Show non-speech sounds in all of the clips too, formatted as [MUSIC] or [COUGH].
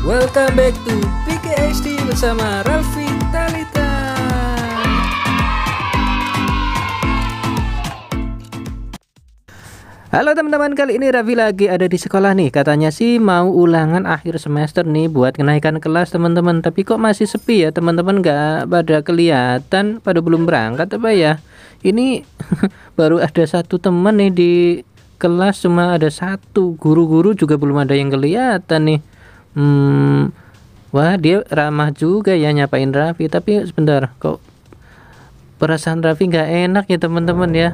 Welcome back to PKSD bersama Raffi Talita. Halo teman-teman, kali ini Raffi lagi ada di sekolah nih. Katanya sih mau ulangan akhir semester nih buat kenaikan kelas teman-teman. Tapi kok masih sepi ya teman-teman? Gak pada kelihatan, pada belum berangkat apa ya? Ini [LAUGHS] baru ada satu teman nih di kelas cuma ada satu guru-guru juga belum ada yang kelihatan nih hmm, wah dia ramah juga ya nyapain Raffi tapi sebentar kok perasaan Raffi nggak enak ya teman-teman ya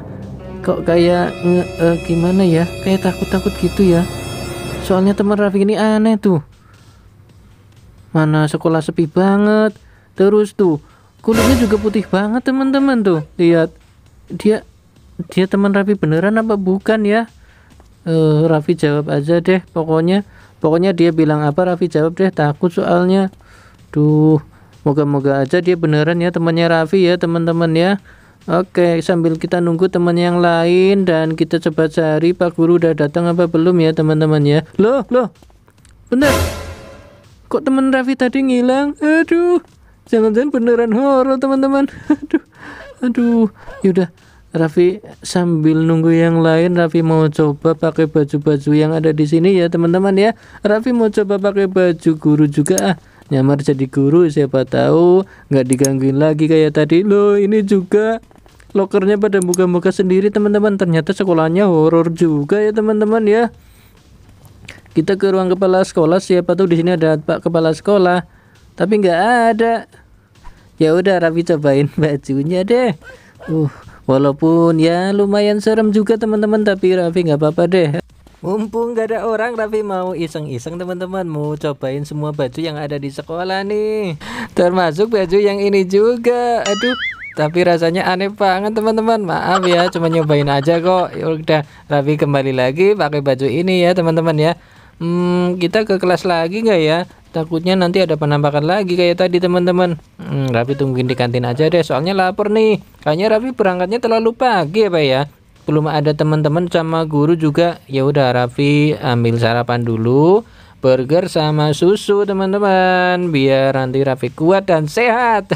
kok kayak nge, uh, gimana ya kayak takut-takut gitu ya soalnya teman Raffi ini aneh tuh mana sekolah sepi banget terus tuh kulitnya juga putih banget teman-teman tuh lihat dia dia teman Raffi beneran apa bukan ya uh, Raffi jawab aja deh pokoknya pokoknya dia bilang apa Raffi jawab deh takut soalnya duh moga-moga aja dia beneran ya temannya Raffi ya teman-teman ya Oke, sambil kita nunggu teman yang lain dan kita coba cari Pak Guru udah datang apa belum ya teman-teman ya. Loh, loh. Bener. Kok teman Raffi tadi ngilang? Aduh. Jangan-jangan beneran horor teman-teman. [LAUGHS] Aduh. Aduh. Yaudah, Raffi sambil nunggu yang lain Raffi mau coba pakai baju-baju yang ada di sini ya teman-teman ya Raffi mau coba pakai baju guru juga ah nyamar jadi guru siapa tahu nggak digangguin lagi kayak tadi loh ini juga lokernya pada buka-buka sendiri teman-teman ternyata sekolahnya horor juga ya teman-teman ya kita ke ruang kepala sekolah siapa tuh di sini ada pak kepala sekolah tapi nggak ada ya udah Raffi cobain [LAUGHS] bajunya deh uh Walaupun ya lumayan serem juga teman-teman tapi Raffi nggak apa-apa deh. Mumpung gak ada orang Raffi mau iseng-iseng teman-teman Mau cobain semua baju yang ada di sekolah nih Termasuk baju yang ini juga Aduh tapi rasanya aneh banget teman-teman maaf ya cuma nyobain aja kok ya udah Raffi kembali lagi pakai baju ini ya teman-teman ya hmm, kita ke kelas lagi nggak ya takutnya nanti ada penampakan lagi kayak tadi teman-teman hmm, Rapi tungguin di kantin aja deh soalnya lapar nih kayaknya Rapi berangkatnya terlalu pagi ya Pak ya belum ada teman-teman sama guru juga ya udah Raffi ambil sarapan dulu burger sama susu teman-teman biar nanti Raffi kuat dan sehat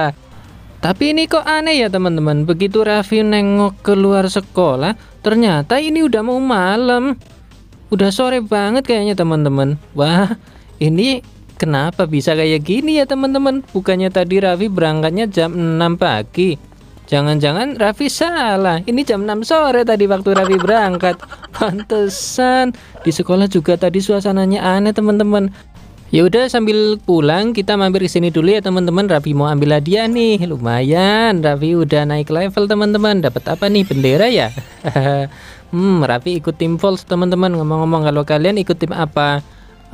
[LAUGHS] tapi ini kok aneh ya teman-teman begitu Raffi nengok keluar sekolah ternyata ini udah mau malam Udah sore banget kayaknya teman-teman. Wah, ini kenapa bisa kayak gini ya teman-teman? Bukannya tadi Raffi berangkatnya jam 6 pagi. Jangan-jangan Raffi salah. Ini jam 6 sore tadi waktu Raffi berangkat. Pantesan di sekolah juga tadi suasananya aneh teman-teman. Ya udah sambil pulang kita mampir ke sini dulu ya teman-teman. Raffi mau ambil hadiah nih. Lumayan, Raffi udah naik level teman-teman. Dapat apa nih? Bendera ya? [LAUGHS] hmm, Raffi ikut tim Vols teman-teman. Ngomong-ngomong kalau kalian ikut tim apa?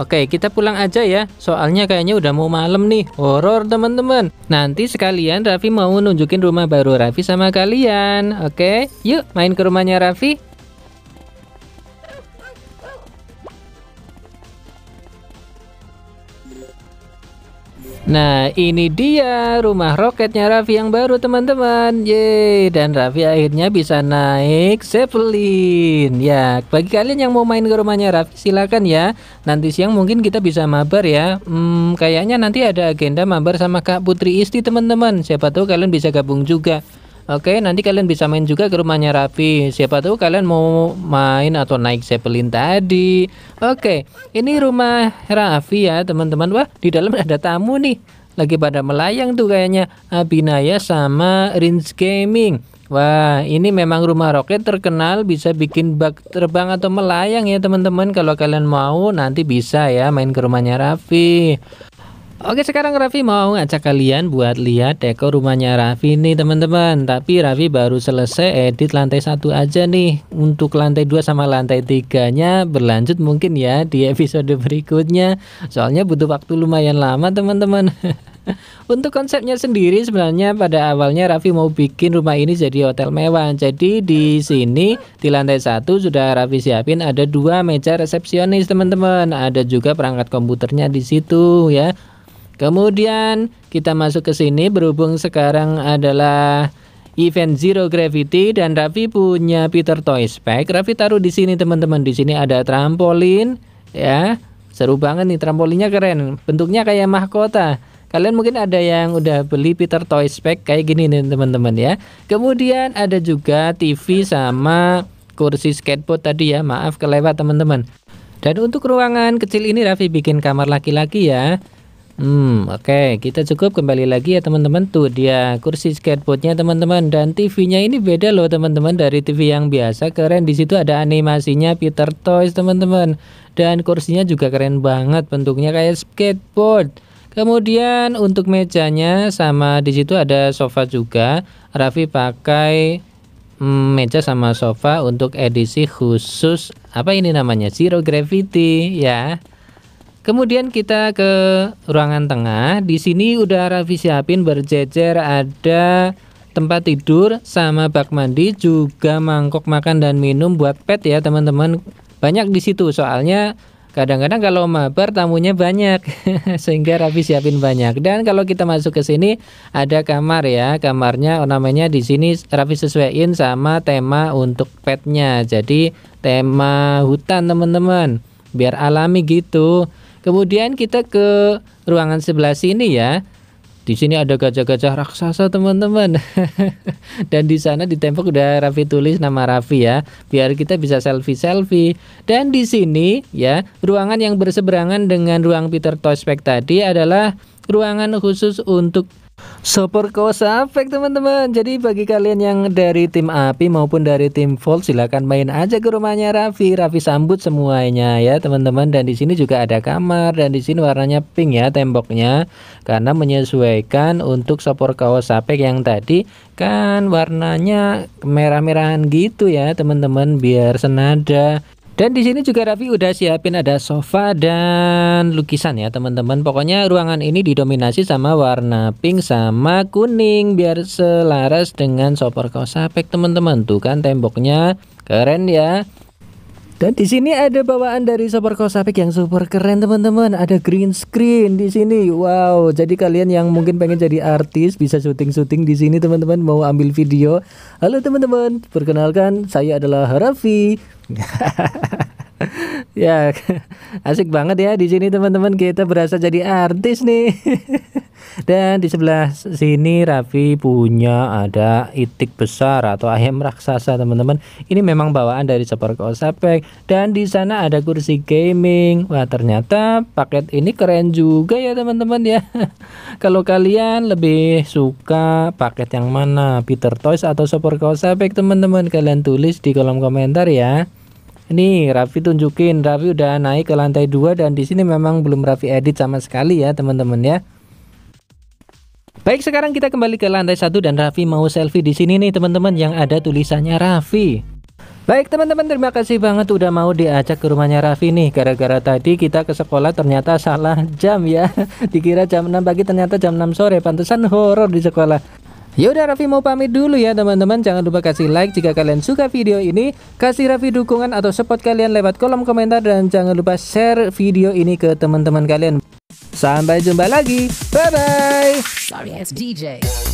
Oke, kita pulang aja ya. Soalnya kayaknya udah mau malam nih. Horor, teman-teman. Nanti sekalian Raffi mau nunjukin rumah baru Raffi sama kalian. Oke, yuk main ke rumahnya Raffi. Nah, ini dia rumah roketnya Raffi yang baru, teman-teman. Yeay, dan Raffi akhirnya bisa naik Zeppelin. Ya, bagi kalian yang mau main ke rumahnya Raffi, silakan ya. Nanti siang mungkin kita bisa mabar ya. Hmm, kayaknya nanti ada agenda mabar sama Kak Putri Isti, teman-teman. Siapa tahu kalian bisa gabung juga. Oke, nanti kalian bisa main juga ke rumahnya Raffi. Siapa tahu kalian mau main atau naik Zeppelin tadi. Oke, ini rumah Raffi ya, teman-teman. Wah, di dalam ada tamu nih. Lagi pada melayang tuh kayaknya Abinaya sama Rins Gaming. Wah, ini memang rumah roket terkenal bisa bikin bak terbang atau melayang ya teman-teman. Kalau kalian mau nanti bisa ya main ke rumahnya Raffi. Oke sekarang Raffi mau ngajak kalian buat lihat dekor rumahnya Raffi nih teman-teman Tapi Raffi baru selesai edit lantai satu aja nih Untuk lantai 2 sama lantai 3 nya berlanjut mungkin ya di episode berikutnya Soalnya butuh waktu lumayan lama teman-teman [LAUGHS] Untuk konsepnya sendiri sebenarnya pada awalnya Raffi mau bikin rumah ini jadi hotel mewah. Jadi di sini di lantai satu sudah Raffi siapin ada dua meja resepsionis teman-teman. Ada juga perangkat komputernya di situ ya. Kemudian kita masuk ke sini berhubung sekarang adalah event Zero Gravity dan Raffi punya Peter Toys Pack. Raffi taruh di sini teman-teman. Di sini ada trampolin ya. Seru banget nih trampolinnya keren. Bentuknya kayak mahkota. Kalian mungkin ada yang udah beli Peter Toys Pack kayak gini nih teman-teman ya. Kemudian ada juga TV sama kursi skateboard tadi ya. Maaf kelewat teman-teman. Dan untuk ruangan kecil ini Raffi bikin kamar laki-laki ya. Hmm, oke, okay. kita cukup kembali lagi ya teman-teman. Tuh dia kursi skateboardnya teman-teman dan TV-nya ini beda loh teman-teman dari TV yang biasa. Keren di situ ada animasinya Peter Toys teman-teman dan kursinya juga keren banget bentuknya kayak skateboard. Kemudian untuk mejanya sama di situ ada sofa juga. Raffi pakai hmm, meja sama sofa untuk edisi khusus apa ini namanya Zero Gravity ya. Kemudian kita ke ruangan tengah. Di sini udah Raffi siapin berjejer ada tempat tidur sama bak mandi juga mangkok makan dan minum buat pet ya teman-teman. Banyak di situ soalnya kadang-kadang kalau mabar tamunya banyak [LAUGHS] sehingga Raffi siapin banyak. Dan kalau kita masuk ke sini ada kamar ya. Kamarnya namanya di sini Raffi sesuaiin sama tema untuk petnya. Jadi tema hutan teman-teman biar alami gitu. Kemudian kita ke ruangan sebelah sini ya. Di sini ada gajah-gajah raksasa teman-teman [LAUGHS] Dan di sana di tembok udah Raffi tulis nama Raffi ya Biar kita bisa selfie-selfie Dan di sini ya Ruangan yang berseberangan dengan ruang Peter Tospek tadi adalah Ruangan khusus untuk Superkosa Effect teman-teman Jadi bagi kalian yang dari tim api maupun dari tim Volt silahkan main aja ke rumahnya Raffi Raffi sambut semuanya ya teman-teman Dan di sini juga ada kamar dan di sini warnanya pink ya temboknya Karena menyesuaikan untuk Superkosa Effect yang tadi kan warnanya merah-merahan gitu ya teman-teman Biar senada dan di sini juga Raffi udah siapin ada sofa dan lukisan ya teman-teman. Pokoknya ruangan ini didominasi sama warna pink sama kuning biar selaras dengan sopor kosapek sapek teman-teman. Tuh kan temboknya keren ya. Dan di sini ada bawaan dari Super Kosapik yang super keren teman-teman. Ada green screen di sini. Wow. Jadi kalian yang mungkin pengen jadi artis bisa syuting-syuting di sini teman-teman mau ambil video. Halo teman-teman, perkenalkan saya adalah Harafi. [LAUGHS] ya, [LAUGHS] asik banget ya di sini teman-teman kita berasa jadi artis nih. [LAUGHS] Dan di sebelah sini Raffi punya ada itik besar atau ayam raksasa teman-teman. Ini memang bawaan dari Sepor Sapek. dan di sana ada kursi gaming. Wah, ternyata paket ini keren juga ya teman-teman ya. [LAUGHS] Kalau kalian lebih suka paket yang mana? Peter Toys atau Sepor Sapek teman-teman? Kalian tulis di kolom komentar ya. Ini Raffi tunjukin, Raffi udah naik ke lantai 2 dan di sini memang belum Raffi edit sama sekali ya teman-teman ya. Baik, sekarang kita kembali ke lantai satu dan Raffi mau selfie di sini nih teman-teman yang ada tulisannya Raffi. Baik teman-teman terima kasih banget udah mau diajak ke rumahnya Raffi nih Gara-gara tadi kita ke sekolah ternyata salah jam ya [LAUGHS] Dikira jam 6 pagi ternyata jam 6 sore Pantesan horor di sekolah Yaudah Raffi mau pamit dulu ya teman-teman Jangan lupa kasih like jika kalian suka video ini Kasih Raffi dukungan atau support kalian lewat kolom komentar Dan jangan lupa share video ini ke teman-teman kalian Sampai jumpa lagi. Bye bye.